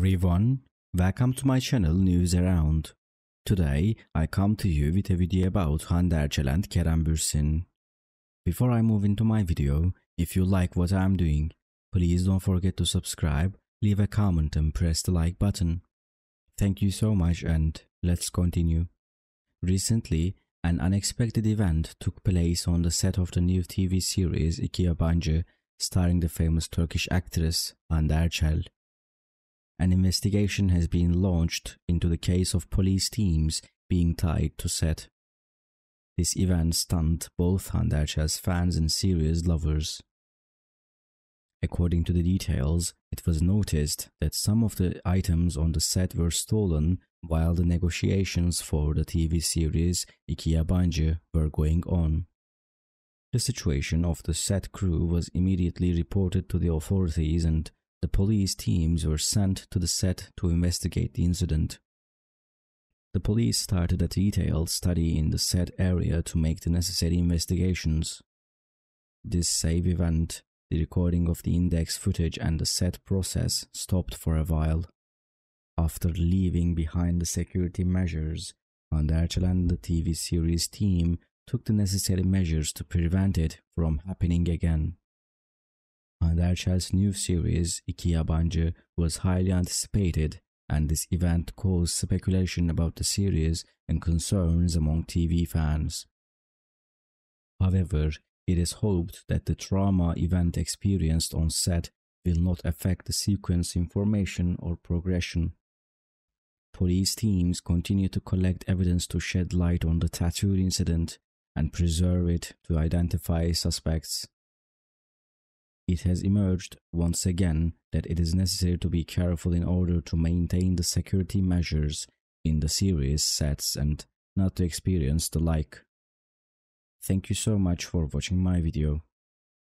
everyone, welcome to my channel News Around. Today I come to you with a video about Hande Erçel and Kerem Bürsin. Before I move into my video, if you like what I'm doing, please don't forget to subscribe, leave a comment and press the like button. Thank you so much and let's continue. Recently, an unexpected event took place on the set of the new TV series Ikiyabancı starring the famous Turkish actress Hande Erçel an investigation has been launched into the case of police teams being tied to set. This event stunned both Handarcha's fans and serious lovers. According to the details, it was noticed that some of the items on the set were stolen while the negotiations for the TV series Ikea Banje were going on. The situation of the set crew was immediately reported to the authorities and the police teams were sent to the set to investigate the incident. The police started a detailed study in the set area to make the necessary investigations. This save event, the recording of the index footage and the set process stopped for a while. After leaving behind the security measures, Anderchel and the TV series team took the necessary measures to prevent it from happening again and Erçel's new series İki Yabancı was highly anticipated and this event caused speculation about the series and concerns among TV fans. However, it is hoped that the trauma event experienced on set will not affect the sequence information or progression. Police teams continue to collect evidence to shed light on the tattoo incident and preserve it to identify suspects. It has emerged, once again, that it is necessary to be careful in order to maintain the security measures in the series sets and not to experience the like. Thank you so much for watching my video.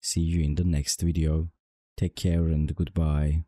See you in the next video. Take care and goodbye.